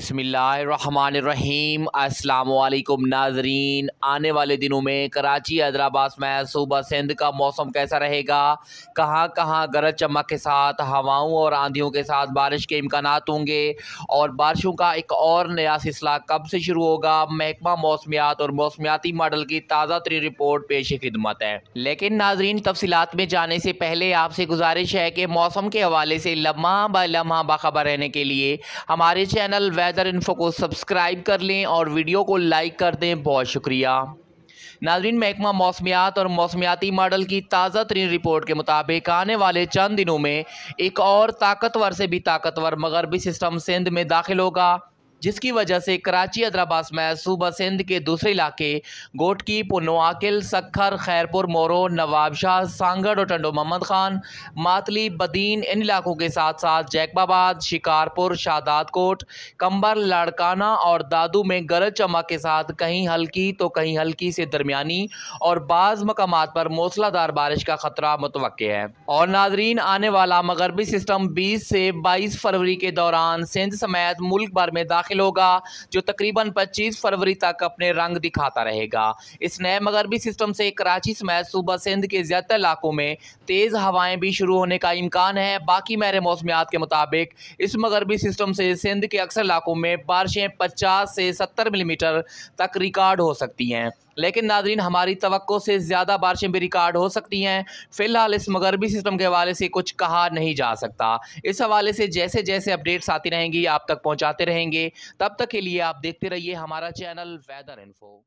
बसमीम् अल्लाम नाजरीन आने वाले दिनों में कराची हैदराबाद में सूबा सिंध का मौसम कैसा रहेगा कहाँ कहाँ गरज चमक के साथ हवाओं और आंधियों के साथ बारिश के इम्कान होंगे और बारिशों का एक और नया सिलसिला कब से शुरू होगा महकमा मौसमियात और मौसमियाती मॉडल की ताज़ा तरीन रिपोर्ट पेश खिदमत है लेकिन नाजरीन तफसीत में जाने से पहले आपसे गुजारिश है कि मौसम के हवाले से लम्हा ब लम्हा बाखबर रहने के लिए हमारे चैनल वे बाकायदा इन्फो को सब्सक्राइब कर लें और वीडियो को लाइक कर दें बहुत शुक्रिया नाजरीन महकमा मौसमियात और मौसमियाती मॉडल की ताज़ा तरीन रिपोर्ट के मुताबिक आने वाले चंद दिनों में एक और ताकतवर से भी ताकतवर मगरबी सिस्टम सिंध में दाखिल होगा जिसकी वजह से कराची हैदराबाद समेत सूबा सिंध के दूसरे इलाके गोटकी पुनवाकिल सखर खैरपुर मोरो नवाबशाह सांगड़ और टंडो मोहम्मद खान मातली बदीन इन इलाकों के साथ साथ जैकबाबाद शिकारपुर शादात कोट कंबर लाड़काना और दादू में गरज चमक के साथ कहीं हल्की तो कहीं हल्की से दरमियानी और बाज़ मकाम पर मौसलाधार बारिश का खतरा मुतव है और नाजरीन आने वाला मगरबी सिस्टम बीस से बाईस फरवरी के दौरान सिंध समेत मुल्क भर में दाखिल दाखिल होगा जो तकरीबन 25 फरवरी तक अपने रंग दिखाता रहेगा इस नए मगरबी सिस्टम से कराची समेत सूबा सिंध के ज़्यादातर इलाकों में तेज़ हवाएं भी शुरू होने का इम्कान है बाकी महर मौसमियात के मुताबिक इस मगरबी सिस्टम से सिंध के अक्सर इलाकों में बारिशें पचास से सत्तर मिलीमीटर तक रिकॉर्ड हो सकती हैं लेकिन नाजरीन हमारी तो से ज़्यादा बारिशें भी रिकॉर्ड हो सकती हैं फ़िलहाल इस मगरबी सिस्टम के हवाले से कुछ कहा नहीं जा सकता इस हवाले से जैसे जैसे अपडेट्स आती रहेंगी आप तक पहुँचाते रहेंगे तब तक के लिए आप देखते रहिए हमारा चैनल वेदर इन्फो